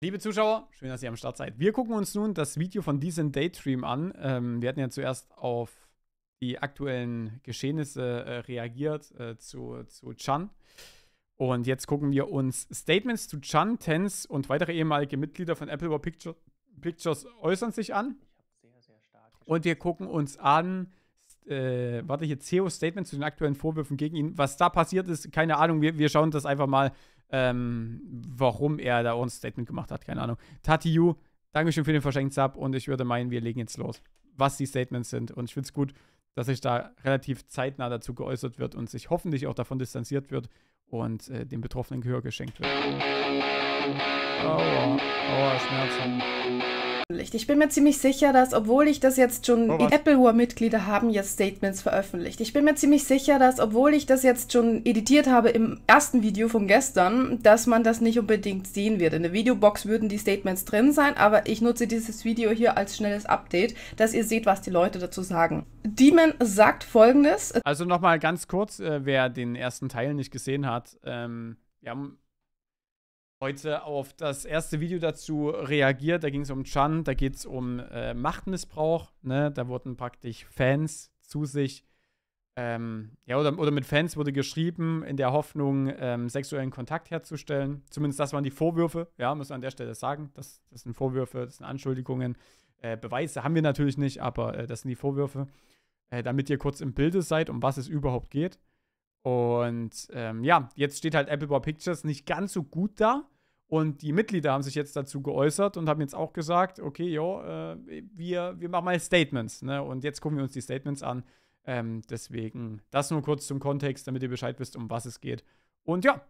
Liebe Zuschauer, schön, dass ihr am Start seid. Wir gucken uns nun das Video von diesem Daydream an. Ähm, wir hatten ja zuerst auf die aktuellen Geschehnisse äh, reagiert äh, zu, zu Chan. Und jetzt gucken wir uns Statements zu Chan, Tens und weitere ehemalige Mitglieder von Apple War Picture, Pictures äußern sich an. Sehr, sehr und wir gucken uns an, äh, warte hier, ceo Statements zu den aktuellen Vorwürfen gegen ihn. Was da passiert ist, keine Ahnung. Wir, wir schauen das einfach mal ähm, warum er da auch ein Statement gemacht hat. Keine Ahnung. Tati Yu, Dankeschön für den verschenkten Sub und ich würde meinen, wir legen jetzt los, was die Statements sind. Und ich finde es gut, dass sich da relativ zeitnah dazu geäußert wird und sich hoffentlich auch davon distanziert wird und äh, dem Betroffenen Gehör geschenkt wird. Aua, aua, Schmerzen veröffentlicht. Ich bin mir ziemlich sicher, dass, obwohl ich das jetzt schon, oh, Apple War Mitglieder haben jetzt Statements veröffentlicht. Ich bin mir ziemlich sicher, dass, obwohl ich das jetzt schon editiert habe im ersten Video von gestern, dass man das nicht unbedingt sehen wird. In der Videobox würden die Statements drin sein, aber ich nutze dieses Video hier als schnelles Update, dass ihr seht, was die Leute dazu sagen. Demon sagt folgendes. Also nochmal ganz kurz, äh, wer den ersten Teil nicht gesehen hat, ähm, wir haben heute auf das erste Video dazu reagiert. Da ging es um Chan, da geht es um äh, Machtmissbrauch. Ne? Da wurden praktisch Fans zu sich, ähm, ja, oder, oder mit Fans wurde geschrieben, in der Hoffnung, ähm, sexuellen Kontakt herzustellen. Zumindest das waren die Vorwürfe, ja, muss man an der Stelle sagen. Das, das sind Vorwürfe, das sind Anschuldigungen. Äh, Beweise haben wir natürlich nicht, aber äh, das sind die Vorwürfe. Äh, damit ihr kurz im Bilde seid, um was es überhaupt geht. Und ähm, ja, jetzt steht halt Apple Bar Pictures nicht ganz so gut da. Und die Mitglieder haben sich jetzt dazu geäußert und haben jetzt auch gesagt, okay, jo, äh, wir, wir machen mal Statements. Ne? Und jetzt gucken wir uns die Statements an. Ähm, deswegen das nur kurz zum Kontext, damit ihr Bescheid wisst, um was es geht. Und ja,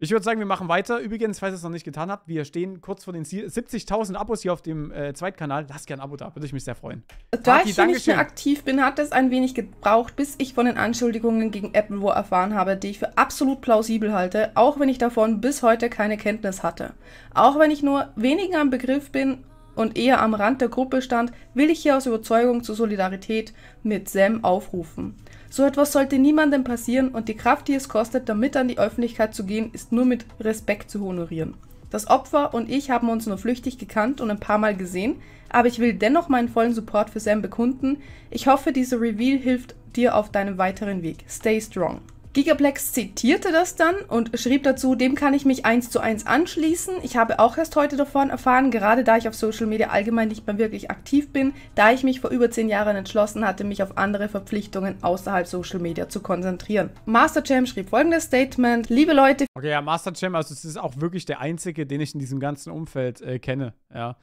ich würde sagen, wir machen weiter. Übrigens, falls ihr es noch nicht getan habt, wir stehen kurz vor den 70.000 Abos hier auf dem äh, Zweitkanal. Lasst gerne ein Abo da, würde ich mich sehr freuen. Da Marti, ich hier nicht mehr aktiv bin, hat es ein wenig gebraucht, bis ich von den Anschuldigungen gegen Apple War erfahren habe, die ich für absolut plausibel halte, auch wenn ich davon bis heute keine Kenntnis hatte. Auch wenn ich nur wenigen am Begriff bin, und eher am Rand der Gruppe stand, will ich hier aus Überzeugung zur Solidarität mit Sam aufrufen. So etwas sollte niemandem passieren und die Kraft, die es kostet, damit an die Öffentlichkeit zu gehen, ist nur mit Respekt zu honorieren. Das Opfer und ich haben uns nur flüchtig gekannt und ein paar Mal gesehen, aber ich will dennoch meinen vollen Support für Sam bekunden. Ich hoffe, diese Reveal hilft dir auf deinem weiteren Weg. Stay strong. Gigaplex zitierte das dann und schrieb dazu, dem kann ich mich eins zu eins anschließen. Ich habe auch erst heute davon erfahren, gerade da ich auf Social Media allgemein nicht mehr wirklich aktiv bin, da ich mich vor über zehn Jahren entschlossen hatte, mich auf andere Verpflichtungen außerhalb Social Media zu konzentrieren. Mastercham schrieb folgendes Statement, liebe Leute... Okay, ja, Mastercham, also es ist auch wirklich der einzige, den ich in diesem ganzen Umfeld äh, kenne, ja.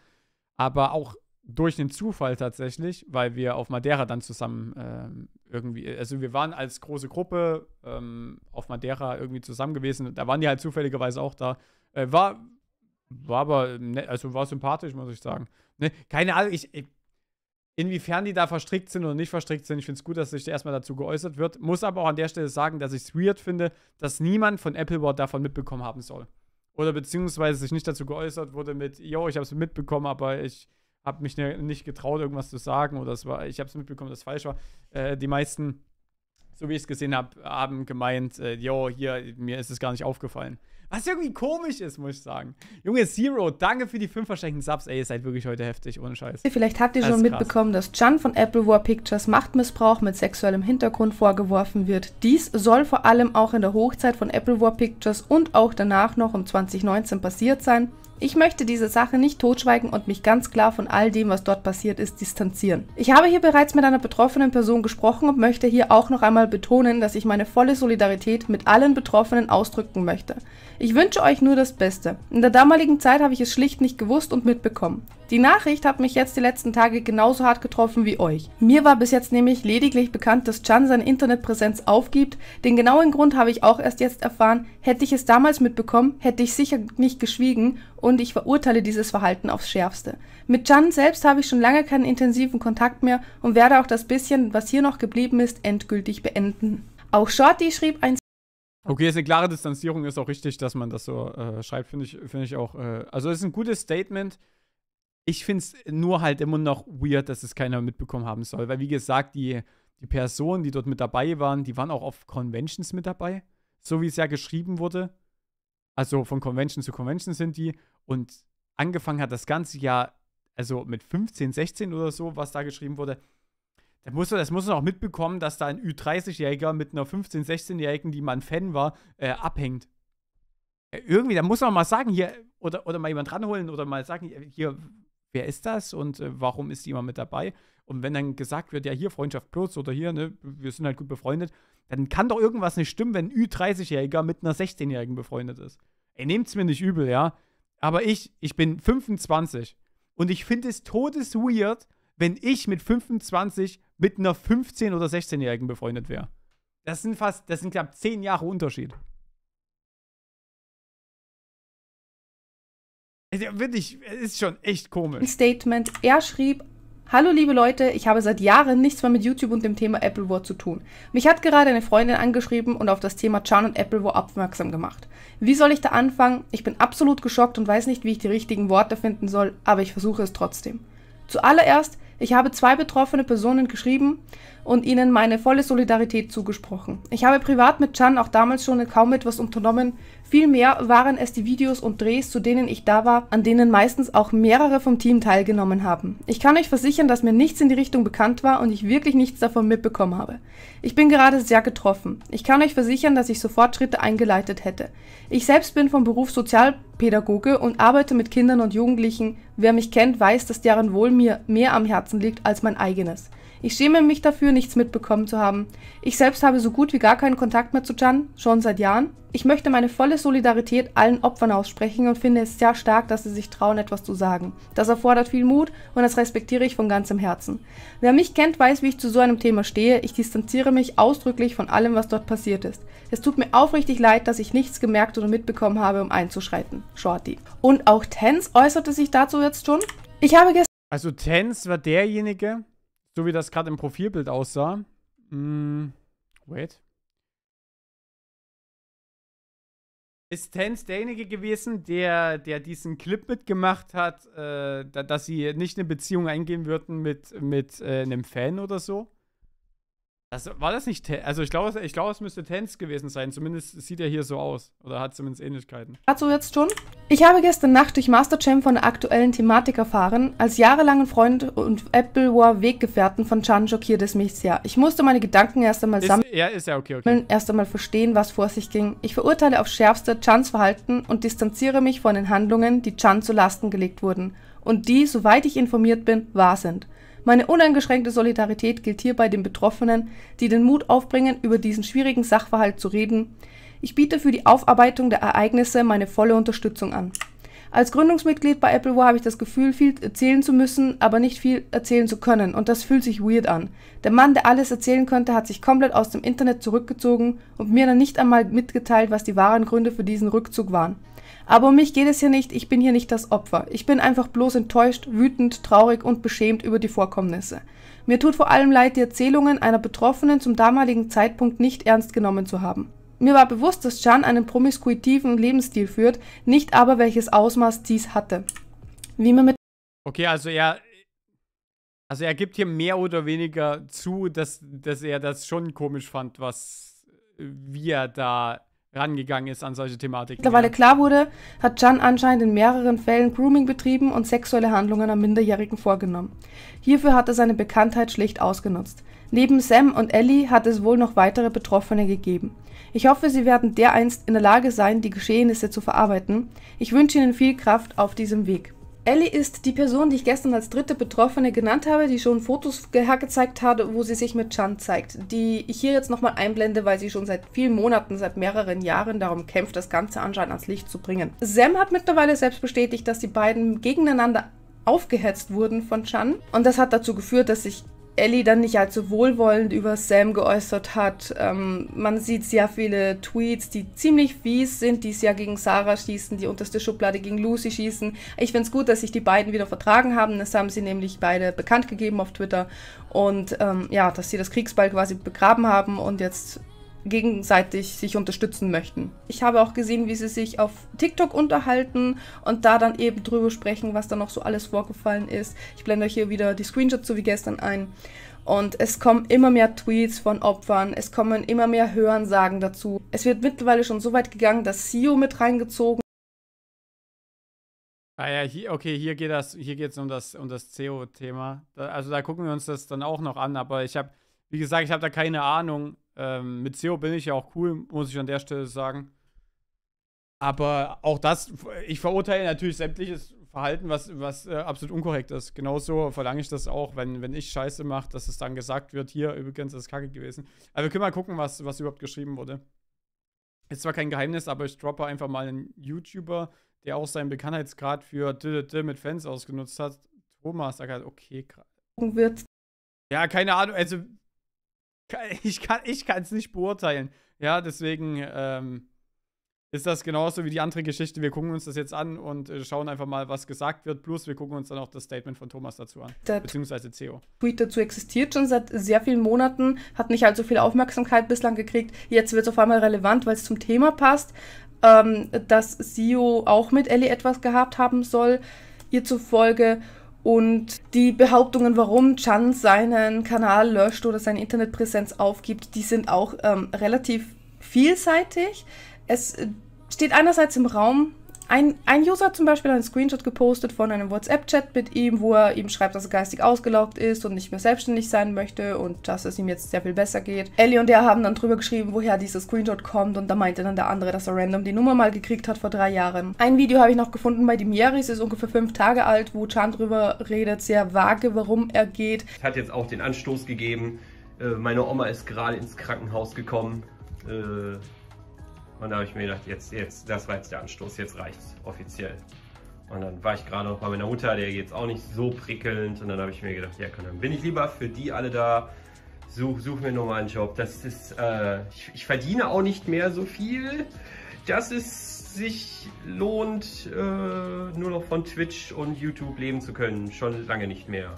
Aber auch durch den Zufall tatsächlich, weil wir auf Madeira dann zusammen ähm, irgendwie, also wir waren als große Gruppe ähm, auf Madeira irgendwie zusammen gewesen. Da waren die halt zufälligerweise auch da. Äh, war, war aber, nett, also war sympathisch, muss ich sagen. Ne? Keine Ahnung, ich, inwiefern die da verstrickt sind oder nicht verstrickt sind, ich finde es gut, dass sich da erstmal dazu geäußert wird. Muss aber auch an der Stelle sagen, dass ich es weird finde, dass niemand von Apple Watch davon mitbekommen haben soll. Oder beziehungsweise sich nicht dazu geäußert wurde mit, yo, ich habe es mitbekommen, aber ich habe mich ne, nicht getraut, irgendwas zu sagen oder es war, ich habe es mitbekommen, dass es falsch war. Äh, die meisten, so wie ich es gesehen habe, haben gemeint, äh, hier, mir ist es gar nicht aufgefallen. Was irgendwie komisch ist, muss ich sagen. Junge, Zero, danke für die fünf verschenkten Subs. Ey, ihr seid wirklich heute heftig, ohne Scheiß. Vielleicht habt ihr schon mitbekommen, dass Chan von Apple War Pictures Machtmissbrauch mit sexuellem Hintergrund vorgeworfen wird. Dies soll vor allem auch in der Hochzeit von Apple War Pictures und auch danach noch um 2019 passiert sein. Ich möchte diese Sache nicht totschweigen und mich ganz klar von all dem, was dort passiert ist, distanzieren. Ich habe hier bereits mit einer betroffenen Person gesprochen und möchte hier auch noch einmal betonen, dass ich meine volle Solidarität mit allen Betroffenen ausdrücken möchte. Ich wünsche euch nur das Beste. In der damaligen Zeit habe ich es schlicht nicht gewusst und mitbekommen. Die Nachricht hat mich jetzt die letzten Tage genauso hart getroffen wie euch. Mir war bis jetzt nämlich lediglich bekannt, dass Chan seine Internetpräsenz aufgibt. Den genauen Grund habe ich auch erst jetzt erfahren. Hätte ich es damals mitbekommen, hätte ich sicher nicht geschwiegen und ich verurteile dieses Verhalten aufs Schärfste. Mit Jan selbst habe ich schon lange keinen intensiven Kontakt mehr und werde auch das bisschen, was hier noch geblieben ist, endgültig beenden. Auch Shorty schrieb ein Okay, ist eine klare Distanzierung, ist auch richtig, dass man das so äh, schreibt, finde ich, find ich auch. Äh, also ist ein gutes Statement. Ich finde es nur halt immer noch weird, dass es keiner mitbekommen haben soll. Weil, wie gesagt, die, die Personen, die dort mit dabei waren, die waren auch auf Conventions mit dabei, so wie es ja geschrieben wurde. Also von Convention zu Convention sind die. Und angefangen hat das ganze Jahr, also mit 15, 16 oder so, was da geschrieben wurde. Da musst das muss man auch mitbekommen, dass da ein Ü30-Jähriger mit einer 15-, 16-Jährigen, die mal ein Fan war, äh, abhängt. Äh, irgendwie, da muss man mal sagen, hier, oder, oder mal jemand ranholen oder mal sagen, hier, wer ist das und äh, warum ist die immer mit dabei? Und wenn dann gesagt wird, ja, hier Freundschaft plus oder hier, ne, wir sind halt gut befreundet, dann kann doch irgendwas nicht stimmen, wenn ein Ü30-Jähriger mit einer 16-Jährigen befreundet ist. Ey, nehmt's mir nicht übel, ja. Aber ich, ich bin 25 und ich finde es todes weird, wenn ich mit 25 mit einer 15- oder 16-Jährigen befreundet wäre. Das sind fast, das sind knapp 10 Jahre Unterschied. Wirklich, ist schon echt komisch. Statement. Er schrieb, Hallo liebe Leute, ich habe seit Jahren nichts mehr mit YouTube und dem Thema Apple War zu tun. Mich hat gerade eine Freundin angeschrieben und auf das Thema Chan und Apple War aufmerksam gemacht. Wie soll ich da anfangen? Ich bin absolut geschockt und weiß nicht, wie ich die richtigen Worte finden soll, aber ich versuche es trotzdem. Zuallererst, ich habe zwei betroffene Personen geschrieben und ihnen meine volle Solidarität zugesprochen. Ich habe privat mit Chan auch damals schon kaum etwas unternommen, Vielmehr waren es die Videos und Drehs, zu denen ich da war, an denen meistens auch mehrere vom Team teilgenommen haben. Ich kann euch versichern, dass mir nichts in die Richtung bekannt war und ich wirklich nichts davon mitbekommen habe. Ich bin gerade sehr getroffen. Ich kann euch versichern, dass ich sofort Schritte eingeleitet hätte. Ich selbst bin vom Beruf Sozialpädagoge und arbeite mit Kindern und Jugendlichen. Wer mich kennt, weiß, dass deren Wohl mir mehr am Herzen liegt als mein eigenes. Ich schäme mich dafür, nichts mitbekommen zu haben. Ich selbst habe so gut wie gar keinen Kontakt mehr zu Chan, schon seit Jahren. Ich möchte meine volle Solidarität allen Opfern aussprechen und finde es sehr stark, dass sie sich trauen, etwas zu sagen. Das erfordert viel Mut und das respektiere ich von ganzem Herzen. Wer mich kennt, weiß, wie ich zu so einem Thema stehe. Ich distanziere mich ausdrücklich von allem, was dort passiert ist. Es tut mir aufrichtig leid, dass ich nichts gemerkt oder mitbekommen habe, um einzuschreiten. Shorty. Und auch Tens äußerte sich dazu jetzt schon. Ich habe gestern. Also Tens war derjenige, so wie das gerade im Profilbild aussah. Mm, wait. Ist Tens derjenige gewesen, der, der diesen Clip mitgemacht hat, äh, dass sie nicht eine Beziehung eingehen würden mit, mit äh, einem Fan oder so? Das, war das nicht Ten? Also ich glaube, ich glaub, es müsste Tens gewesen sein. Zumindest sieht er hier so aus. Oder hat zumindest Ähnlichkeiten. Dazu jetzt schon? Ich habe gestern Nacht durch Masterchem von der aktuellen Thematik erfahren. Als jahrelangen Freund und Apple War Weggefährten von Chan schockiert es mich sehr. Ich musste meine Gedanken erst einmal sammeln. Ja, ist ja okay, okay. Erst einmal verstehen, was vor sich ging. Ich verurteile auf schärfste Chans Verhalten und distanziere mich von den Handlungen, die Chan zu Lasten gelegt wurden. Und die, soweit ich informiert bin, wahr sind. Meine uneingeschränkte Solidarität gilt hierbei den Betroffenen, die den Mut aufbringen, über diesen schwierigen Sachverhalt zu reden. Ich biete für die Aufarbeitung der Ereignisse meine volle Unterstützung an. Als Gründungsmitglied bei Apple War habe ich das Gefühl, viel erzählen zu müssen, aber nicht viel erzählen zu können und das fühlt sich weird an. Der Mann, der alles erzählen könnte, hat sich komplett aus dem Internet zurückgezogen und mir dann nicht einmal mitgeteilt, was die wahren Gründe für diesen Rückzug waren. Aber um mich geht es hier nicht, ich bin hier nicht das Opfer. Ich bin einfach bloß enttäuscht, wütend, traurig und beschämt über die Vorkommnisse. Mir tut vor allem leid, die Erzählungen einer Betroffenen zum damaligen Zeitpunkt nicht ernst genommen zu haben. Mir war bewusst, dass Jan einen promiskuitiven Lebensstil führt, nicht aber welches Ausmaß dies hatte. Wie man mit Okay, also er also er gibt hier mehr oder weniger zu, dass, dass er das schon komisch fand, was wir da rangegangen ist an solche Thematiken. Mittlerweile ja. klar wurde, hat Chan anscheinend in mehreren Fällen Grooming betrieben und sexuelle Handlungen an Minderjährigen vorgenommen. Hierfür hat er seine Bekanntheit schlicht ausgenutzt. Neben Sam und Ellie hat es wohl noch weitere Betroffene gegeben. Ich hoffe, Sie werden dereinst in der Lage sein, die Geschehnisse zu verarbeiten. Ich wünsche Ihnen viel Kraft auf diesem Weg. Ellie ist die Person, die ich gestern als dritte Betroffene genannt habe, die schon Fotos gezeigt hat, wo sie sich mit Chan zeigt, die ich hier jetzt nochmal einblende, weil sie schon seit vielen Monaten, seit mehreren Jahren darum kämpft, das Ganze anscheinend ans Licht zu bringen. Sam hat mittlerweile selbst bestätigt, dass die beiden gegeneinander aufgehetzt wurden von Chan und das hat dazu geführt, dass sich Ellie dann nicht allzu wohlwollend über Sam geäußert hat. Ähm, man sieht sehr viele Tweets, die ziemlich fies sind, die sehr gegen Sarah schießen, die unterste Schublade gegen Lucy schießen. Ich finde es gut, dass sich die beiden wieder vertragen haben. Das haben sie nämlich beide bekannt gegeben auf Twitter. Und ähm, ja, dass sie das Kriegsball quasi begraben haben und jetzt gegenseitig sich unterstützen möchten. Ich habe auch gesehen, wie sie sich auf TikTok unterhalten und da dann eben drüber sprechen, was da noch so alles vorgefallen ist. Ich blende euch hier wieder die Screenshots so wie gestern ein. Und es kommen immer mehr Tweets von Opfern, es kommen immer mehr Hörensagen dazu. Es wird mittlerweile schon so weit gegangen, dass Sio mit reingezogen Ah ja, hier, okay, hier geht es hier geht's um das, um das CEO-Thema. Da, also da gucken wir uns das dann auch noch an, aber ich habe, wie gesagt, ich habe da keine Ahnung, ähm, mit SEO bin ich ja auch cool, muss ich an der Stelle sagen. Aber auch das, ich verurteile natürlich sämtliches Verhalten, was, was äh, absolut unkorrekt ist. Genauso verlange ich das auch, wenn, wenn ich Scheiße mache, dass es dann gesagt wird, hier übrigens ist Kacke gewesen. Aber wir können mal gucken, was, was überhaupt geschrieben wurde. Ist zwar kein Geheimnis, aber ich droppe einfach mal einen YouTuber, der auch seinen Bekanntheitsgrad für D -D -D mit Fans ausgenutzt hat. Thomas sagt halt, okay, krass. Ja, keine Ahnung, also ich kann es ich kann's nicht beurteilen. Ja, deswegen ähm, ist das genauso wie die andere Geschichte. Wir gucken uns das jetzt an und äh, schauen einfach mal, was gesagt wird. Plus, wir gucken uns dann auch das Statement von Thomas dazu an, Der beziehungsweise CEO. Tweet dazu existiert schon seit sehr vielen Monaten, hat nicht allzu viel Aufmerksamkeit bislang gekriegt. Jetzt wird es auf einmal relevant, weil es zum Thema passt. Ähm, dass CEO auch mit Ellie etwas gehabt haben soll. Ihr zufolge und die Behauptungen, warum Chan seinen Kanal löscht oder seine Internetpräsenz aufgibt, die sind auch ähm, relativ vielseitig. Es steht einerseits im Raum, ein, ein User zum Beispiel einen Screenshot gepostet von einem WhatsApp-Chat mit ihm, wo er ihm schreibt, dass er geistig ausgelaugt ist und nicht mehr selbstständig sein möchte und dass es ihm jetzt sehr viel besser geht. Ellie und er haben dann drüber geschrieben, woher dieser Screenshot kommt und da meinte dann der andere, dass er random die Nummer mal gekriegt hat vor drei Jahren. Ein Video habe ich noch gefunden bei dem Yeris, ist ungefähr fünf Tage alt, wo Chan drüber redet, sehr vage, warum er geht. Hat jetzt auch den Anstoß gegeben, äh, meine Oma ist gerade ins Krankenhaus gekommen Äh und da habe ich mir gedacht, jetzt, jetzt, das war jetzt der Anstoß, jetzt reicht es offiziell. Und dann war ich gerade noch bei meiner Mutter, der jetzt auch nicht so prickelnd. Und dann habe ich mir gedacht, ja, dann bin ich lieber für die alle da. Such, such mir nochmal einen Job. Das ist, äh, ich, ich, verdiene auch nicht mehr so viel, dass es sich lohnt, äh, nur noch von Twitch und YouTube leben zu können. Schon lange nicht mehr.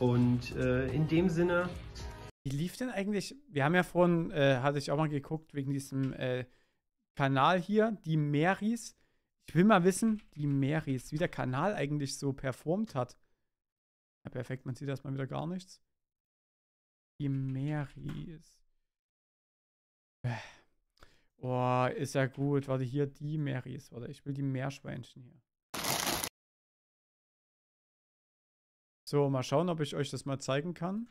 Und äh, in dem Sinne. Wie lief denn eigentlich? Wir haben ja vorhin, äh, hatte ich auch mal geguckt, wegen diesem Äh Kanal hier, die Meris. Ich will mal wissen, die Meris, wie der Kanal eigentlich so performt hat. Ja, perfekt, man sieht erstmal wieder gar nichts. Die Meris. Boah, äh. oh, ist ja gut. Warte, hier die Meris. Warte, ich will die Meerschweinchen hier. So, mal schauen, ob ich euch das mal zeigen kann.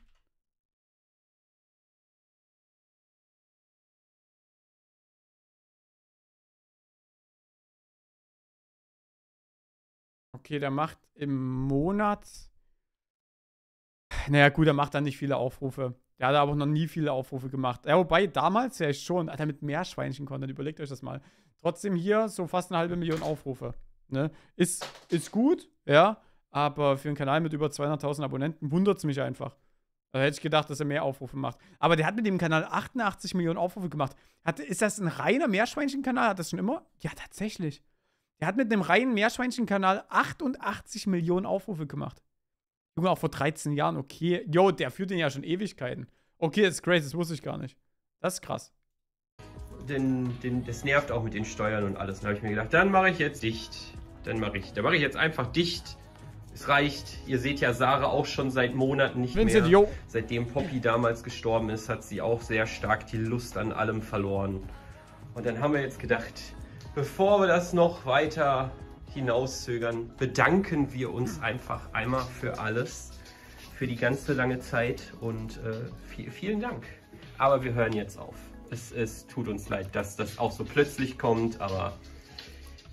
okay, der macht im Monat. Naja, gut, er macht dann nicht viele Aufrufe. Der hat aber noch nie viele Aufrufe gemacht. Ja, wobei damals ja schon, Alter, mit Meerschweinchen-Content, überlegt euch das mal. Trotzdem hier so fast eine halbe Million Aufrufe. Ne? Ist, ist gut, ja, aber für einen Kanal mit über 200.000 Abonnenten wundert es mich einfach. Da hätte ich gedacht, dass er mehr Aufrufe macht. Aber der hat mit dem Kanal 88 Millionen Aufrufe gemacht. Hat, ist das ein reiner Meerschweinchen-Kanal? Hat das schon immer? Ja, tatsächlich. Der hat mit einem reinen Meerschweinchenkanal 88 Millionen Aufrufe gemacht. Junge, auch vor 13 Jahren, okay. Jo, der führt den ja schon Ewigkeiten. Okay, das ist crazy, das wusste ich gar nicht. Das ist krass. Den, den, das nervt auch mit den Steuern und alles. Dann habe ich mir gedacht, dann mache ich jetzt dicht. Dann mache ich, dann mache ich jetzt einfach dicht. Es reicht. Ihr seht ja Sarah auch schon seit Monaten nicht Vincent, mehr. Jo. Seitdem Poppy damals gestorben ist, hat sie auch sehr stark die Lust an allem verloren. Und dann haben wir jetzt gedacht, Bevor wir das noch weiter hinauszögern, bedanken wir uns einfach einmal für alles, für die ganze lange Zeit und äh, viel, vielen Dank. Aber wir hören jetzt auf. Es, es tut uns leid, dass das auch so plötzlich kommt, aber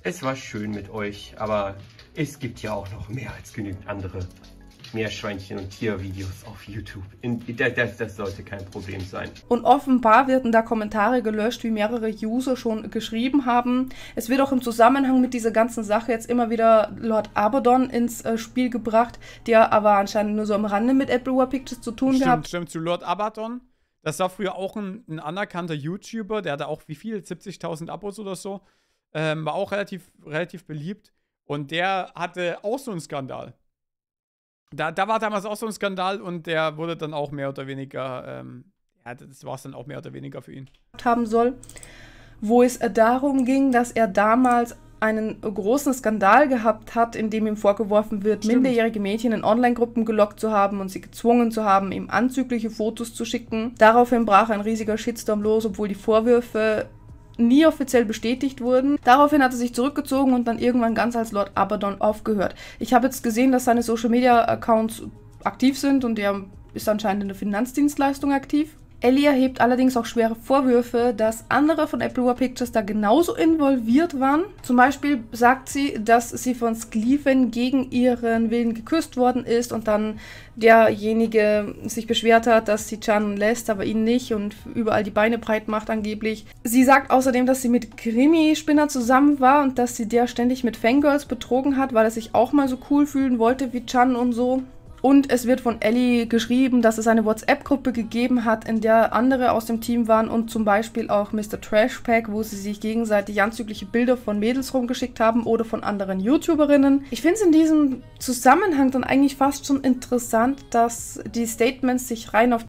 es war schön mit euch. Aber es gibt ja auch noch mehr als genügend andere Meerschweinchen- und Tiervideos auf YouTube. In, das, das sollte kein Problem sein. Und offenbar werden da Kommentare gelöscht, wie mehrere User schon geschrieben haben. Es wird auch im Zusammenhang mit dieser ganzen Sache jetzt immer wieder Lord Abaddon ins äh, Spiel gebracht, der aber anscheinend nur so am Rande mit AppleWare Pictures zu tun stimmt, gehabt. Stimmt, zu Lord Abaddon. Das war früher auch ein, ein anerkannter YouTuber, der hatte auch wie viel, 70.000 Abos oder so. Ähm, war auch relativ, relativ beliebt. Und der hatte auch so einen Skandal da, da war damals auch so ein Skandal und der wurde dann auch mehr oder weniger, ähm, ja, das war es dann auch mehr oder weniger für ihn. Haben soll, wo es äh, darum ging, dass er damals einen großen Skandal gehabt hat, in dem ihm vorgeworfen wird, Stimmt. minderjährige Mädchen in Online-Gruppen gelockt zu haben und sie gezwungen zu haben, ihm anzügliche Fotos zu schicken. Daraufhin brach ein riesiger Shitstorm los, obwohl die Vorwürfe nie offiziell bestätigt wurden. Daraufhin hat er sich zurückgezogen und dann irgendwann ganz als Lord Abaddon aufgehört. Ich habe jetzt gesehen, dass seine Social Media Accounts aktiv sind und er ist anscheinend in der Finanzdienstleistung aktiv. Ellie erhebt allerdings auch schwere Vorwürfe, dass andere von Apple War Pictures da genauso involviert waren. Zum Beispiel sagt sie, dass sie von Skleven gegen ihren Willen geküsst worden ist und dann derjenige sich beschwert hat, dass sie Chan lässt, aber ihn nicht und überall die Beine breit macht angeblich. Sie sagt außerdem, dass sie mit Krimi-Spinner zusammen war und dass sie der ständig mit Fangirls betrogen hat, weil er sich auch mal so cool fühlen wollte wie Chan und so. Und es wird von Ellie geschrieben, dass es eine WhatsApp-Gruppe gegeben hat, in der andere aus dem Team waren und zum Beispiel auch Mr. Trashpack, wo sie sich gegenseitig anzügliche Bilder von Mädels rumgeschickt haben oder von anderen YouTuberinnen. Ich finde es in diesem Zusammenhang dann eigentlich fast schon interessant, dass die Statements sich rein auf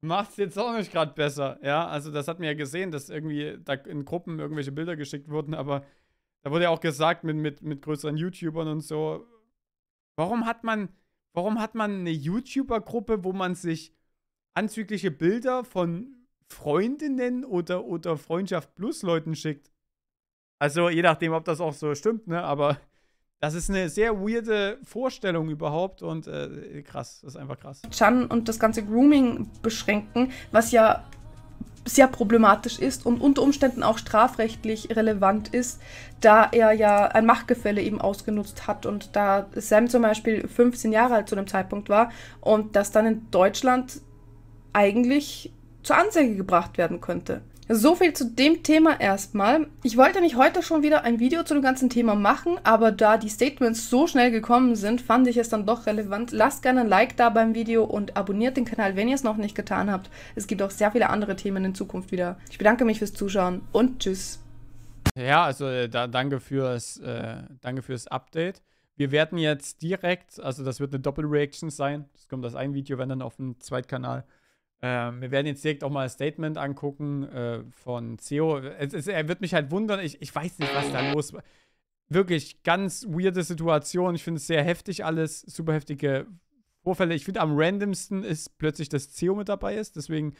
Macht es jetzt auch nicht gerade besser. Ja, also das hat man ja gesehen, dass irgendwie da in Gruppen irgendwelche Bilder geschickt wurden, aber da wurde ja auch gesagt, mit, mit, mit größeren YouTubern und so, Warum hat man, warum hat man eine YouTuber-Gruppe, wo man sich anzügliche Bilder von Freundinnen oder, oder Freundschaft plus Leuten schickt? Also je nachdem, ob das auch so stimmt, ne? Aber das ist eine sehr weirde Vorstellung überhaupt und äh, krass, das ist einfach krass. Chan und das ganze Grooming beschränken, was ja sehr problematisch ist und unter Umständen auch strafrechtlich relevant ist, da er ja ein Machtgefälle eben ausgenutzt hat und da Sam zum Beispiel 15 Jahre alt zu dem Zeitpunkt war und das dann in Deutschland eigentlich zur Anzeige gebracht werden könnte. So viel zu dem Thema erstmal. Ich wollte nicht heute schon wieder ein Video zu dem ganzen Thema machen, aber da die Statements so schnell gekommen sind, fand ich es dann doch relevant. Lasst gerne ein Like da beim Video und abonniert den Kanal, wenn ihr es noch nicht getan habt. Es gibt auch sehr viele andere Themen in Zukunft wieder. Ich bedanke mich fürs Zuschauen und tschüss. Ja, also äh, da, danke, fürs, äh, danke fürs Update. Wir werden jetzt direkt, also das wird eine Doppelreaction sein. Das kommt aus einem Video, wenn dann auf dem Zweitkanal. Ähm, wir werden jetzt direkt auch mal ein Statement angucken äh, von CEO. Es, es, er wird mich halt wundern. Ich, ich weiß nicht, was da los war. Wirklich ganz weirde Situation. Ich finde es sehr heftig alles. Super heftige Vorfälle. Ich finde, am randomsten ist plötzlich, dass CEO mit dabei ist. Deswegen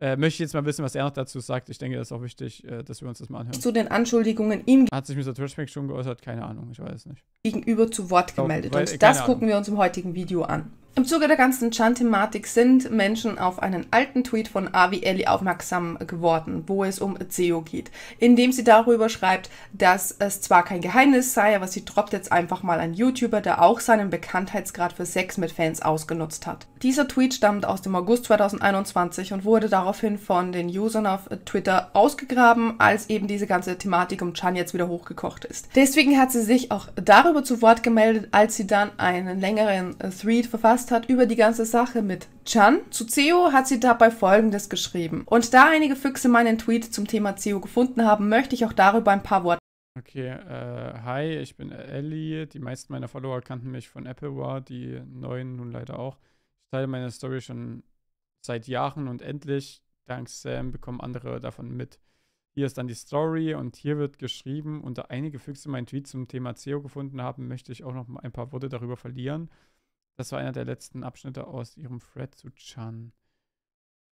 äh, möchte ich jetzt mal wissen, was er noch dazu sagt. Ich denke, das ist auch wichtig, äh, dass wir uns das mal anhören. Zu den Anschuldigungen ihm Hat sich Mr. Trashback schon geäußert? Keine Ahnung, ich weiß nicht. Gegenüber zu Wort gemeldet. Glaube, weil, und das Ahnung. gucken wir uns im heutigen Video an. Im Zuge der ganzen Chan-Thematik sind Menschen auf einen alten Tweet von Avi Elli aufmerksam geworden, wo es um SEO geht, indem sie darüber schreibt, dass es zwar kein Geheimnis sei, aber sie droppt jetzt einfach mal einen YouTuber, der auch seinen Bekanntheitsgrad für Sex mit Fans ausgenutzt hat. Dieser Tweet stammt aus dem August 2021 und wurde daraufhin von den Usern auf Twitter ausgegraben, als eben diese ganze Thematik um Chan jetzt wieder hochgekocht ist. Deswegen hat sie sich auch darüber zu Wort gemeldet, als sie dann einen längeren äh, Thread verfasst gefasst hat über die ganze Sache mit Chan. Zu Ceo hat sie dabei folgendes geschrieben. Und da einige Füchse meinen Tweet zum Thema Ceo gefunden haben, möchte ich auch darüber ein paar Worte. Okay, äh, hi, ich bin Ellie. Die meisten meiner Follower kannten mich von Apple War, die neuen nun leider auch. Ich teile meine Story schon seit Jahren und endlich, dank Sam, bekommen andere davon mit. Hier ist dann die Story und hier wird geschrieben, unter einige Füchse meinen Tweet zum Thema CEO gefunden haben, möchte ich auch noch mal ein paar Worte darüber verlieren. Das war einer der letzten Abschnitte aus ihrem Thread zu Chan.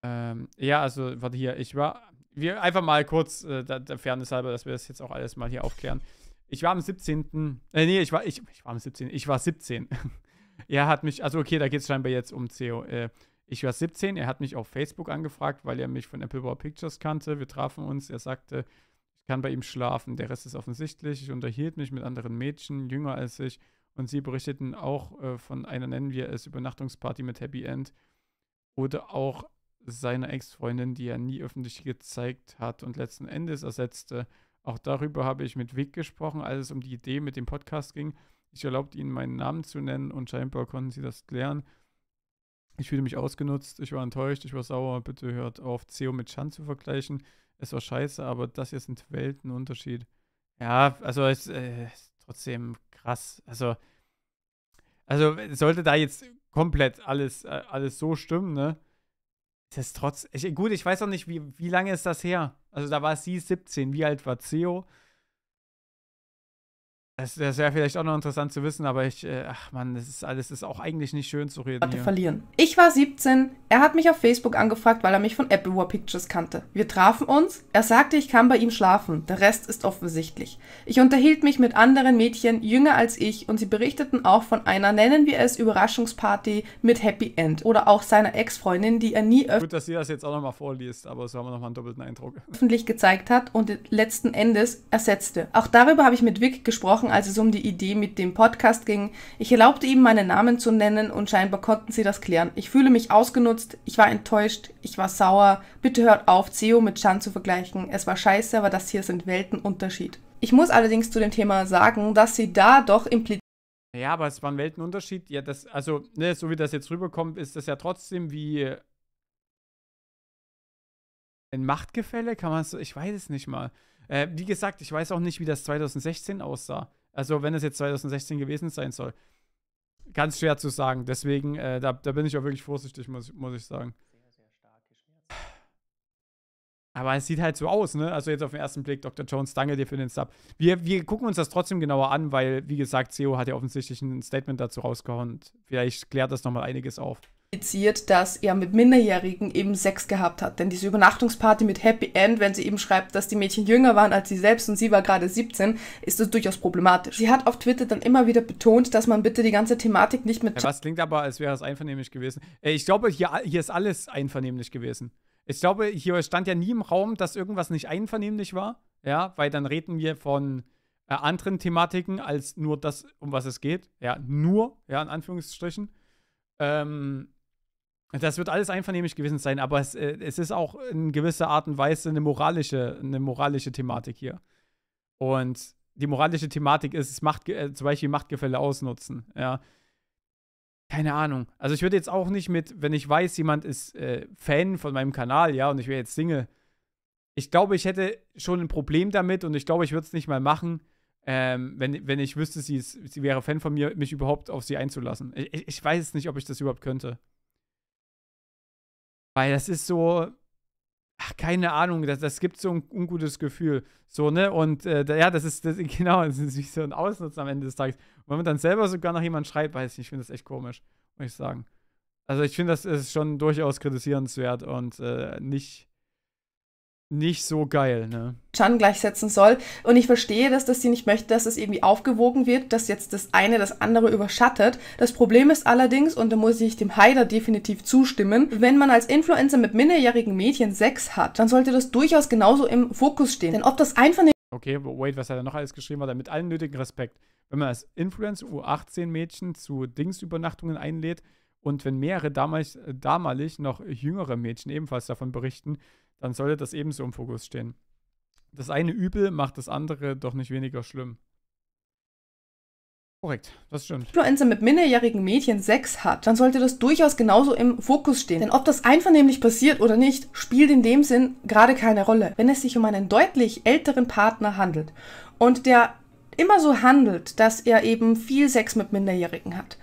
Ähm, ja, also, warte hier, ich war. Wir einfach mal kurz, äh, der, der Fairness halber, dass wir das jetzt auch alles mal hier aufklären. Ich war am 17. Äh, nee, ich war, ich, ich war am 17. Ich war 17. er hat mich, also okay, da geht es scheinbar jetzt um CEO. Äh, ich war 17, er hat mich auf Facebook angefragt, weil er mich von Apple War Pictures kannte. Wir trafen uns, er sagte, ich kann bei ihm schlafen. Der Rest ist offensichtlich. Ich unterhielt mich mit anderen Mädchen, jünger als ich. Und sie berichteten auch äh, von einer, nennen wir es, Übernachtungsparty mit Happy End. Oder auch seiner Ex-Freundin, die er nie öffentlich gezeigt hat und letzten Endes ersetzte. Auch darüber habe ich mit Vic gesprochen, als es um die Idee mit dem Podcast ging. Ich erlaubte ihnen meinen Namen zu nennen und scheinbar konnten sie das klären. Ich fühlte mich ausgenutzt, ich war enttäuscht, ich war sauer. Bitte hört auf, CEO mit Chan zu vergleichen. Es war scheiße, aber das hier sind Weltenunterschied. Ja, also es, äh, trotzdem krass. Also, also sollte da jetzt komplett alles, äh, alles so stimmen, ne? Ist das trotz. Ich, gut, ich weiß auch nicht, wie, wie lange ist das her? Also da war sie 17. Wie alt war Zeo? Das, das wäre vielleicht auch noch interessant zu wissen, aber ich, äh, ach man, das ist alles ist auch eigentlich nicht schön zu reden. Hier. verlieren. Ich war 17, er hat mich auf Facebook angefragt, weil er mich von Apple War Pictures kannte. Wir trafen uns, er sagte, ich kann bei ihm schlafen, der Rest ist offensichtlich. Ich unterhielt mich mit anderen Mädchen, jünger als ich, und sie berichteten auch von einer, nennen wir es, Überraschungsparty mit Happy End oder auch seiner Ex-Freundin, die er nie öffentlich. Gut, dass ihr das jetzt auch nochmal vorliest, aber so haben wir nochmal einen doppelten Eindruck. Öffentlich gezeigt hat und letzten Endes ersetzte. Auch darüber habe ich mit Vic gesprochen gesprochen, als es um die Idee mit dem Podcast ging. Ich erlaubte ihm, meinen Namen zu nennen und scheinbar konnten sie das klären. Ich fühle mich ausgenutzt, ich war enttäuscht, ich war sauer. Bitte hört auf, CEO mit Chan zu vergleichen. Es war scheiße, aber das hier sind Weltenunterschied. Ich muss allerdings zu dem Thema sagen, dass sie da doch impliziert ja, aber es war ein Weltenunterschied. Ja, das, also, ne, so wie das jetzt rüberkommt, ist das ja trotzdem wie ein Machtgefälle, kann man so, ich weiß es nicht mal. Äh, wie gesagt, ich weiß auch nicht, wie das 2016 aussah. Also, wenn es jetzt 2016 gewesen sein soll. Ganz schwer zu sagen. Deswegen, äh, da, da, bin ich auch wirklich vorsichtig, muss, muss ich sagen. Sehr, sehr starke Schmerzen. Aber es sieht halt so aus, ne? Also jetzt auf den ersten Blick, Dr. Jones, danke dir für den Sub. Wir, wir gucken uns das trotzdem genauer an, weil, wie gesagt, CEO hat ja offensichtlich ein Statement dazu rausgehauen. Und vielleicht klärt das nochmal einiges auf impliziert, dass er mit Minderjährigen eben Sex gehabt hat. Denn diese Übernachtungsparty mit Happy End, wenn sie eben schreibt, dass die Mädchen jünger waren als sie selbst und sie war gerade 17, ist das durchaus problematisch. Sie hat auf Twitter dann immer wieder betont, dass man bitte die ganze Thematik nicht mit... Ja, was klingt aber, als wäre es einvernehmlich gewesen. Ich glaube, hier, hier ist alles einvernehmlich gewesen. Ich glaube, hier stand ja nie im Raum, dass irgendwas nicht einvernehmlich war. Ja, weil dann reden wir von äh, anderen Thematiken als nur das, um was es geht. Ja, nur, ja, in Anführungsstrichen. Ähm, das wird alles einvernehmlich gewesen sein, aber es, äh, es ist auch in gewisser Art und Weise eine moralische, eine moralische Thematik hier. Und die moralische Thematik ist, es macht, äh, zum Beispiel Machtgefälle ausnutzen, ja. Keine Ahnung. Also ich würde jetzt auch nicht mit, wenn ich weiß, jemand ist äh, Fan von meinem Kanal, ja, und ich wäre jetzt Single. Ich glaube, ich hätte schon ein Problem damit und ich glaube, ich würde es nicht mal machen, ähm, wenn, wenn ich wüsste, sie, ist, sie wäre Fan von mir, mich überhaupt auf sie einzulassen. Ich, ich weiß nicht, ob ich das überhaupt könnte. Weil das ist so, ach, keine Ahnung, das, das gibt so ein ungutes Gefühl. So, ne? Und äh, ja, das ist, das, genau, das ist wie so ein Ausnutzen am Ende des Tages. Und wenn man dann selber sogar noch jemand schreibt, weiß ich nicht, ich finde das echt komisch, muss ich sagen. Also ich finde, das ist schon durchaus kritisierenswert und äh, nicht nicht so geil, ne? Chan gleichsetzen soll. Und ich verstehe das, dass sie nicht möchte, dass es irgendwie aufgewogen wird, dass jetzt das eine das andere überschattet. Das Problem ist allerdings, und da muss ich dem Haider definitiv zustimmen, wenn man als Influencer mit minderjährigen Mädchen Sex hat, dann sollte das durchaus genauso im Fokus stehen. Denn ob das einfach nicht. Okay, wait, was hat er noch alles geschrieben hat, mit allem nötigen Respekt. Wenn man als Influencer U18-Mädchen zu Dingsübernachtungen einlädt, und wenn mehrere damals, äh, damalig noch jüngere Mädchen ebenfalls davon berichten, dann sollte das ebenso im Fokus stehen. Das eine Übel macht das andere doch nicht weniger schlimm. Korrekt, das stimmt. Wenn Influencer also mit minderjährigen Mädchen Sex hat, dann sollte das durchaus genauso im Fokus stehen. Denn ob das einvernehmlich passiert oder nicht, spielt in dem Sinn gerade keine Rolle. Wenn es sich um einen deutlich älteren Partner handelt und der immer so handelt, dass er eben viel Sex mit Minderjährigen hat,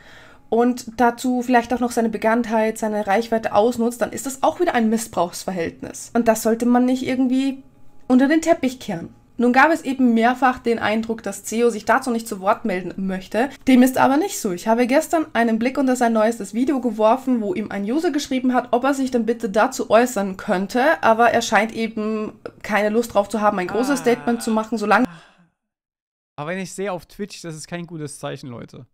und dazu vielleicht auch noch seine Bekanntheit, seine Reichweite ausnutzt, dann ist das auch wieder ein Missbrauchsverhältnis. Und das sollte man nicht irgendwie unter den Teppich kehren. Nun gab es eben mehrfach den Eindruck, dass CEO sich dazu nicht zu Wort melden möchte. Dem ist aber nicht so. Ich habe gestern einen Blick unter sein neuestes Video geworfen, wo ihm ein User geschrieben hat, ob er sich denn bitte dazu äußern könnte, aber er scheint eben keine Lust drauf zu haben, ein großes ah. Statement zu machen, solange. Aber wenn ich sehe auf Twitch, das ist kein gutes Zeichen, Leute.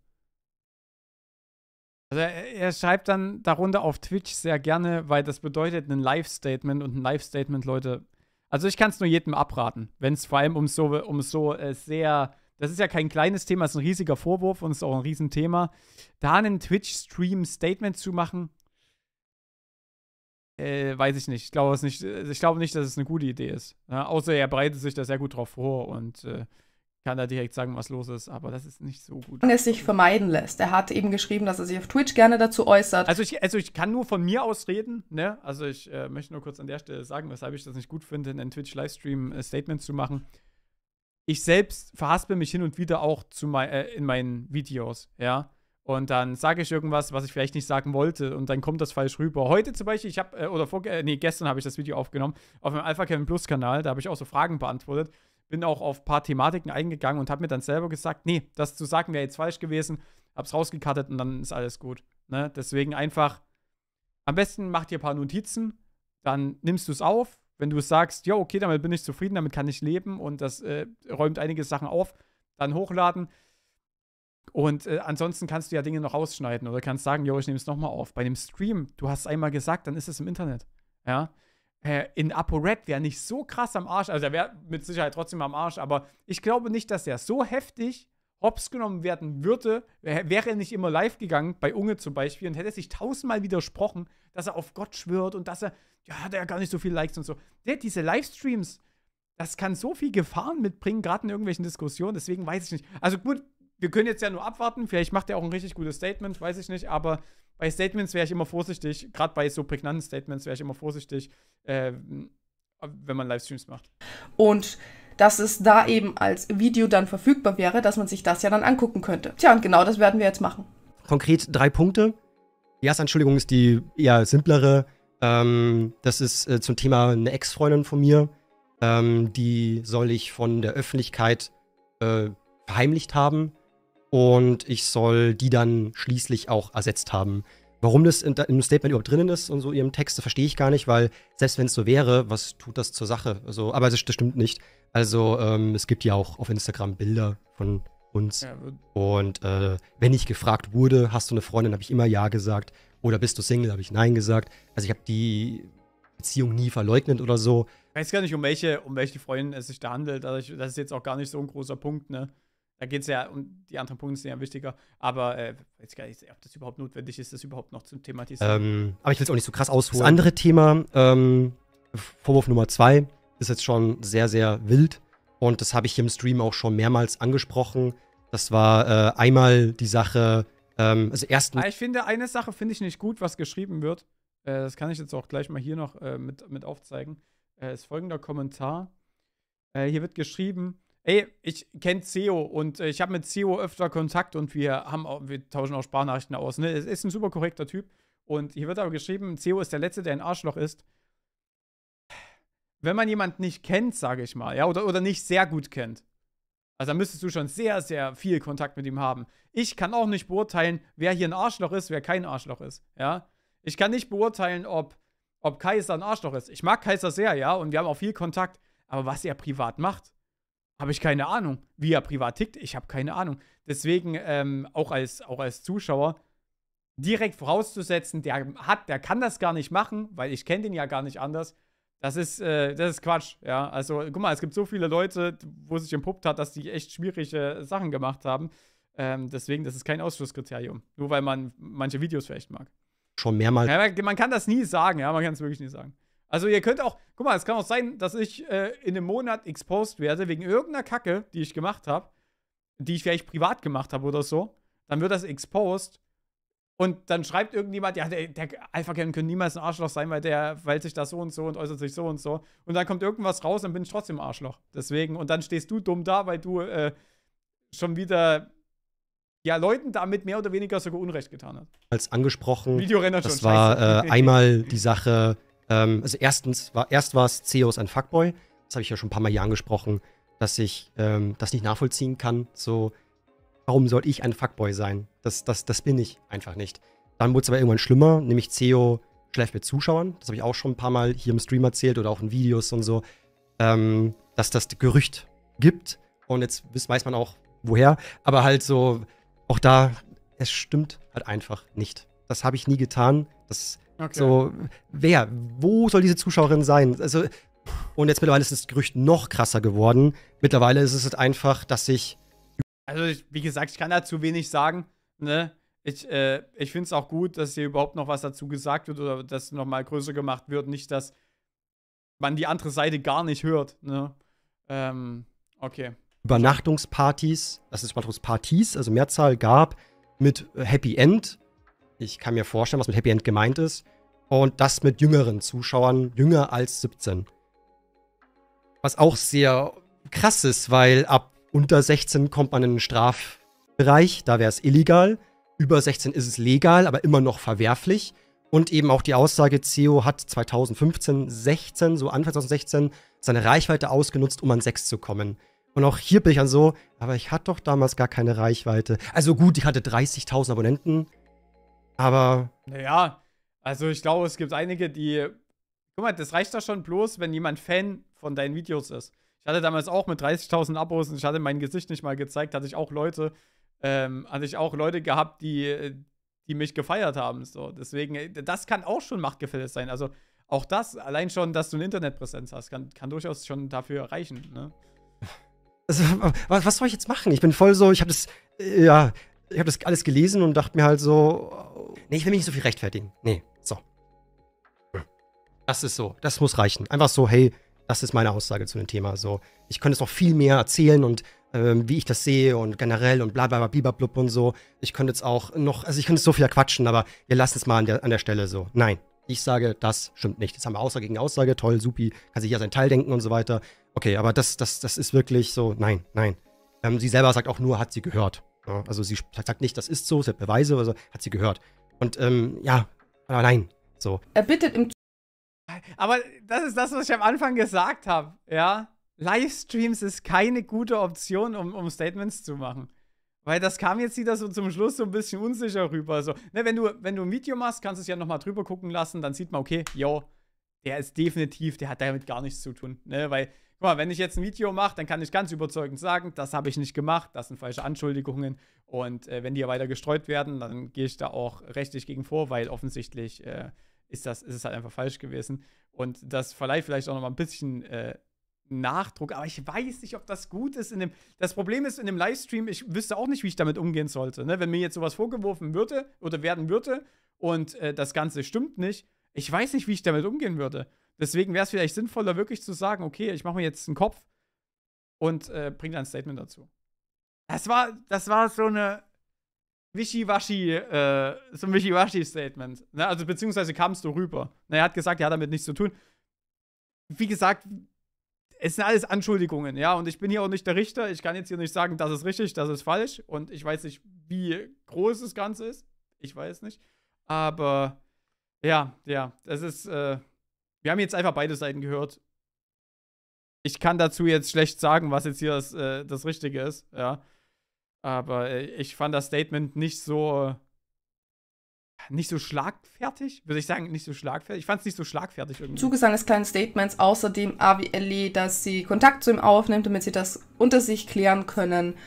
Also er, er schreibt dann darunter auf Twitch sehr gerne, weil das bedeutet ein Live-Statement und ein Live-Statement, Leute. Also ich kann es nur jedem abraten, wenn es vor allem um so, um so äh, sehr das ist ja kein kleines Thema, es ist ein riesiger Vorwurf und ist auch ein Riesenthema. Da einen Twitch-Stream-Statement zu machen, äh, weiß ich nicht. Ich glaube nicht, ich nicht, dass es eine gute Idee ist. Ja, ne? außer er bereitet sich da sehr gut drauf vor und äh, kann er direkt sagen, was los ist, aber das ist nicht so gut. Wenn es sich vermeiden lässt. Er hat eben geschrieben, dass er sich auf Twitch gerne dazu äußert. Also ich, also ich kann nur von mir aus reden, ne? Also ich äh, möchte nur kurz an der Stelle sagen, weshalb ich das nicht gut finde, in einem Twitch-Livestream äh, Statements zu machen. Ich selbst verhaspel mich hin und wieder auch mein, äh, in meinen Videos, ja. Und dann sage ich irgendwas, was ich vielleicht nicht sagen wollte, und dann kommt das falsch rüber. Heute zum Beispiel, ich habe, äh, oder vor, äh, nee, gestern habe ich das Video aufgenommen, auf dem Alpha Kevin Plus Kanal, da habe ich auch so Fragen beantwortet bin auch auf ein paar Thematiken eingegangen und habe mir dann selber gesagt, nee, das zu sagen wäre jetzt falsch gewesen, hab's rausgekartet und dann ist alles gut. Ne? Deswegen einfach, am besten mach dir ein paar Notizen, dann nimmst du es auf. Wenn du sagst, ja, okay, damit bin ich zufrieden, damit kann ich leben und das äh, räumt einige Sachen auf, dann hochladen. Und äh, ansonsten kannst du ja Dinge noch rausschneiden oder kannst sagen, jo, ich nehme es nochmal auf. Bei dem Stream, du hast es einmal gesagt, dann ist es im Internet. Ja in ApoRed wäre nicht so krass am Arsch, also er wäre mit Sicherheit trotzdem am Arsch, aber ich glaube nicht, dass er so heftig hops genommen werden würde, wäre er nicht immer live gegangen, bei Unge zum Beispiel, und hätte sich tausendmal widersprochen, dass er auf Gott schwört und dass er, ja, hat er gar nicht so viele Likes und so. Der, diese Livestreams, das kann so viel Gefahren mitbringen, gerade in irgendwelchen Diskussionen, deswegen weiß ich nicht. Also gut, wir können jetzt ja nur abwarten. Vielleicht macht er auch ein richtig gutes Statement, weiß ich nicht. Aber bei Statements wäre ich immer vorsichtig. Gerade bei so prägnanten Statements wäre ich immer vorsichtig, äh, wenn man Livestreams macht. Und dass es da eben als Video dann verfügbar wäre, dass man sich das ja dann angucken könnte. Tja, und genau das werden wir jetzt machen. Konkret drei Punkte. Die erste Entschuldigung ist die eher simplere. Ähm, das ist äh, zum Thema eine Ex-Freundin von mir. Ähm, die soll ich von der Öffentlichkeit äh, verheimlicht haben. Und ich soll die dann schließlich auch ersetzt haben. Warum das in, im Statement überhaupt drinnen ist und so ihrem Text, verstehe ich gar nicht, weil selbst wenn es so wäre, was tut das zur Sache? Also, aber das, das stimmt nicht. Also ähm, es gibt ja auch auf Instagram Bilder von uns. Und äh, wenn ich gefragt wurde, hast du eine Freundin, habe ich immer Ja gesagt. Oder bist du Single, habe ich Nein gesagt. Also ich habe die Beziehung nie verleugnet oder so. Ich weiß gar nicht, um welche, um welche Freundin es sich da handelt. Also ich, das ist jetzt auch gar nicht so ein großer Punkt, ne? Da geht es ja um die anderen Punkte sind ja wichtiger, aber äh, weiß gar nicht, ob das überhaupt notwendig ist, das überhaupt noch zu thematisieren. Ähm, aber ich will es auch nicht so krass ausholen. Das andere Thema, ähm, Vorwurf Nummer zwei, ist jetzt schon sehr, sehr wild. Und das habe ich hier im Stream auch schon mehrmals angesprochen. Das war äh, einmal die Sache, ähm, also erstens. Ah, ich finde, eine Sache finde ich nicht gut, was geschrieben wird. Äh, das kann ich jetzt auch gleich mal hier noch äh, mit, mit aufzeigen. Äh, ist folgender Kommentar. Äh, hier wird geschrieben, Ey, ich kenne Ceo und äh, ich habe mit Ceo öfter Kontakt und wir haben auch, wir tauschen auch Sprachnachrichten aus. Ne? Es ist ein super korrekter Typ. Und hier wird aber geschrieben, Ceo ist der Letzte, der ein Arschloch ist. Wenn man jemanden nicht kennt, sage ich mal, ja, oder, oder nicht sehr gut kennt, also da müsstest du schon sehr, sehr viel Kontakt mit ihm haben. Ich kann auch nicht beurteilen, wer hier ein Arschloch ist, wer kein Arschloch ist, ja. Ich kann nicht beurteilen, ob, ob Kaiser ein Arschloch ist. Ich mag Kaiser sehr, ja, und wir haben auch viel Kontakt. Aber was er privat macht, habe ich keine Ahnung, wie er privat tickt. Ich habe keine Ahnung. Deswegen ähm, auch, als, auch als Zuschauer direkt vorauszusetzen, der hat, der kann das gar nicht machen, weil ich kenne den ja gar nicht anders. Das ist, äh, das ist Quatsch, ja. Also, guck mal, es gibt so viele Leute, wo sich empuppt hat, dass die echt schwierige Sachen gemacht haben. Ähm, deswegen, das ist kein Ausschlusskriterium. Nur weil man manche Videos vielleicht mag. Schon mehrmals. Ja, man, man kann das nie sagen, ja, man kann es wirklich nie sagen. Also ihr könnt auch, guck mal, es kann auch sein, dass ich äh, in einem Monat exposed werde wegen irgendeiner Kacke, die ich gemacht habe, die ich vielleicht privat gemacht habe oder so. Dann wird das exposed und dann schreibt irgendjemand, ja, der, der Alpha Cam könnte niemals ein Arschloch sein, weil der verhält sich da so und so und äußert sich so und so. Und dann kommt irgendwas raus, dann bin ich trotzdem Arschloch. Deswegen, und dann stehst du dumm da, weil du äh, schon wieder ja, Leuten damit mehr oder weniger sogar Unrecht getan hast. Als angesprochen, Videorenner das schon, war äh, einmal die Sache, ähm, also erstens, war, erst war es CEO ist ein Fuckboy. Das habe ich ja schon ein paar Mal hier angesprochen, dass ich ähm, das nicht nachvollziehen kann. So, warum soll ich ein Fuckboy sein? Das, das, das bin ich einfach nicht. Dann wurde es aber irgendwann schlimmer, nämlich CEO schläft mit Zuschauern. Das habe ich auch schon ein paar Mal hier im Stream erzählt oder auch in Videos und so, ähm, dass das Gerücht gibt. Und jetzt weiß man auch, woher. Aber halt so, auch da, es stimmt halt einfach nicht. Das habe ich nie getan. Das Okay. So, wer, wo soll diese Zuschauerin sein? Also, und jetzt mittlerweile ist das Gerücht noch krasser geworden. Mittlerweile ist es einfach, dass ich. Also, ich, wie gesagt, ich kann dazu wenig sagen. Ne? Ich, äh, ich finde es auch gut, dass hier überhaupt noch was dazu gesagt wird oder dass nochmal größer gemacht wird. Nicht, dass man die andere Seite gar nicht hört. Ne? Ähm, okay. Übernachtungspartys, dass es Übernachtungspartys, also Mehrzahl gab, mit Happy End ich kann mir vorstellen, was mit Happy End gemeint ist. Und das mit jüngeren Zuschauern, jünger als 17. Was auch sehr krass ist, weil ab unter 16 kommt man in den Strafbereich, da wäre es illegal. Über 16 ist es legal, aber immer noch verwerflich. Und eben auch die Aussage, CEO hat 2015, 16, so Anfang 2016, seine Reichweite ausgenutzt, um an 6 zu kommen. Und auch hier bin ich dann so, aber ich hatte doch damals gar keine Reichweite. Also gut, ich hatte 30.000 Abonnenten, aber. Naja, also ich glaube, es gibt einige, die. Guck mal, das reicht doch schon bloß, wenn jemand Fan von deinen Videos ist. Ich hatte damals auch mit 30.000 Abos und ich hatte mein Gesicht nicht mal gezeigt, hatte ich auch Leute, ähm, hatte ich auch Leute gehabt, die, die mich gefeiert haben. So, deswegen, das kann auch schon Machtgefälle sein. Also auch das, allein schon, dass du eine Internetpräsenz hast, kann, kann durchaus schon dafür reichen. Ne? Also, was, was soll ich jetzt machen? Ich bin voll so, ich habe das, äh, ja, ich habe das alles gelesen und dachte mir halt so, Nee, ich will mich nicht so viel rechtfertigen. Nee, so. Hm. Das ist so. Das muss reichen. Einfach so, hey, das ist meine Aussage zu dem Thema. So, ich könnte es noch viel mehr erzählen und ähm, wie ich das sehe und generell und bla bla bla blub und so. Ich könnte jetzt auch noch, also ich könnte so viel quatschen, aber wir lassen es mal an der, an der Stelle so. Nein, ich sage, das stimmt nicht. Jetzt haben wir Aussage gegen Aussage, toll, supi, kann sich ja sein Teil denken und so weiter. Okay, aber das, das, das ist wirklich so, nein, nein. Ähm, sie selber sagt auch nur, hat sie gehört. Ja, also sie sagt nicht, das ist so, sie hat Beweise, also hat sie gehört. Und ähm, ja, aber nein. So. Er bittet im Aber das ist das, was ich am Anfang gesagt habe, ja. Livestreams ist keine gute Option, um, um Statements zu machen. Weil das kam jetzt wieder so zum Schluss so ein bisschen unsicher rüber. So, ne, wenn, du, wenn du ein Video machst, kannst du es ja nochmal drüber gucken lassen, dann sieht man, okay, yo, der ist definitiv, der hat damit gar nichts zu tun. Ne? Weil Guck mal, wenn ich jetzt ein Video mache, dann kann ich ganz überzeugend sagen, das habe ich nicht gemacht, das sind falsche Anschuldigungen. Und äh, wenn die ja weiter gestreut werden, dann gehe ich da auch rechtlich gegen vor, weil offensichtlich äh, ist, das, ist es halt einfach falsch gewesen. Und das verleiht vielleicht auch nochmal ein bisschen äh, Nachdruck, aber ich weiß nicht, ob das gut ist. In dem das Problem ist in dem Livestream, ich wüsste auch nicht, wie ich damit umgehen sollte. Ne? Wenn mir jetzt sowas vorgeworfen würde oder werden würde und äh, das Ganze stimmt nicht, ich weiß nicht, wie ich damit umgehen würde. Deswegen wäre es vielleicht sinnvoller, wirklich zu sagen, okay, ich mache mir jetzt einen Kopf und äh, bringe dann ein Statement dazu. Das war, das war so eine Wischiwaschi, äh, so ein Wischiwaschi-Statement. Ne? Also beziehungsweise kamst du rüber. Ne, er hat gesagt, er hat damit nichts zu tun. Wie gesagt, es sind alles Anschuldigungen, ja. Und ich bin hier auch nicht der Richter. Ich kann jetzt hier nicht sagen, das ist richtig, das ist falsch. Und ich weiß nicht, wie groß das Ganze ist. Ich weiß nicht. Aber ja, ja, das ist. Äh, wir haben jetzt einfach beide Seiten gehört. Ich kann dazu jetzt schlecht sagen, was jetzt hier das, äh, das Richtige ist, ja. Aber äh, ich fand das Statement nicht so. Nicht so schlagfertig, würde ich sagen, nicht so schlagfertig. Ich fand es nicht so schlagfertig irgendwie. Zugesang des kleinen Statements, außerdem AWLE, dass sie Kontakt zu ihm aufnimmt, damit sie das unter sich klären können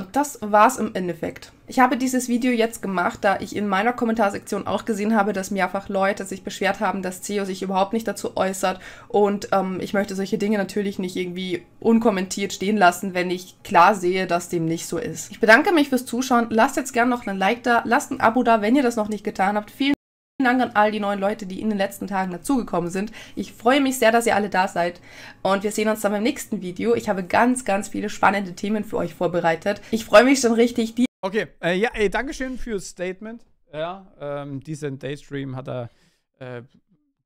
und das war's im Endeffekt. Ich habe dieses Video jetzt gemacht, da ich in meiner Kommentarsektion auch gesehen habe, dass mehrfach Leute sich beschwert haben, dass CEO sich überhaupt nicht dazu äußert. Und ähm, ich möchte solche Dinge natürlich nicht irgendwie unkommentiert stehen lassen, wenn ich klar sehe, dass dem nicht so ist. Ich bedanke mich fürs Zuschauen. Lasst jetzt gern noch einen Like da, lasst ein Abo da, wenn ihr das noch nicht getan habt. Vielen Vielen Dank an all die neuen Leute, die in den letzten Tagen dazugekommen sind. Ich freue mich sehr, dass ihr alle da seid und wir sehen uns dann beim nächsten Video. Ich habe ganz, ganz viele spannende Themen für euch vorbereitet. Ich freue mich schon richtig. okay, äh, ja, ey, Dankeschön fürs Statement. Ja, ähm, diesen Daystream hat er äh,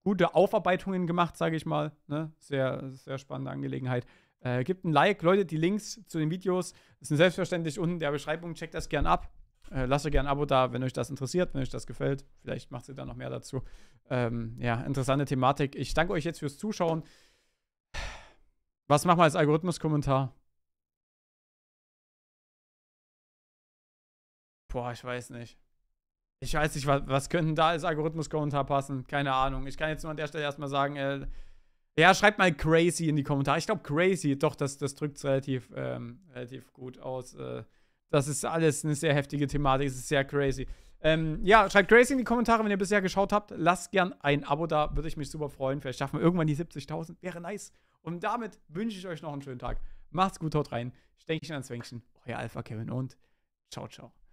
gute Aufarbeitungen gemacht, sage ich mal. Ne? Sehr, sehr spannende Angelegenheit. Äh, gebt ein Like, Leute, die Links zu den Videos sind selbstverständlich unten in der Beschreibung. Checkt das gern ab. Äh, lasst euch gerne ein Abo da, wenn euch das interessiert, wenn euch das gefällt. Vielleicht macht ihr da noch mehr dazu. Ähm, ja, interessante Thematik. Ich danke euch jetzt fürs Zuschauen. Was machen wir als Algorithmus-Kommentar? Boah, ich weiß nicht. Ich weiß nicht, was, was könnten da als Algorithmus-Kommentar passen? Keine Ahnung. Ich kann jetzt nur an der Stelle erstmal sagen, äh, ja, schreibt mal crazy in die Kommentare. Ich glaube, crazy, doch, das, das drückt es relativ, ähm, relativ gut aus. Äh, das ist alles eine sehr heftige Thematik. Es ist sehr crazy. Ähm, ja, schreibt crazy in die Kommentare, wenn ihr bisher geschaut habt. Lasst gern ein Abo da, würde ich mich super freuen. Vielleicht schaffen wir irgendwann die 70.000. Wäre nice. Und damit wünsche ich euch noch einen schönen Tag. Macht's gut, haut rein. Ich denke an Zwängchen. Euer Alpha Kevin und ciao, ciao.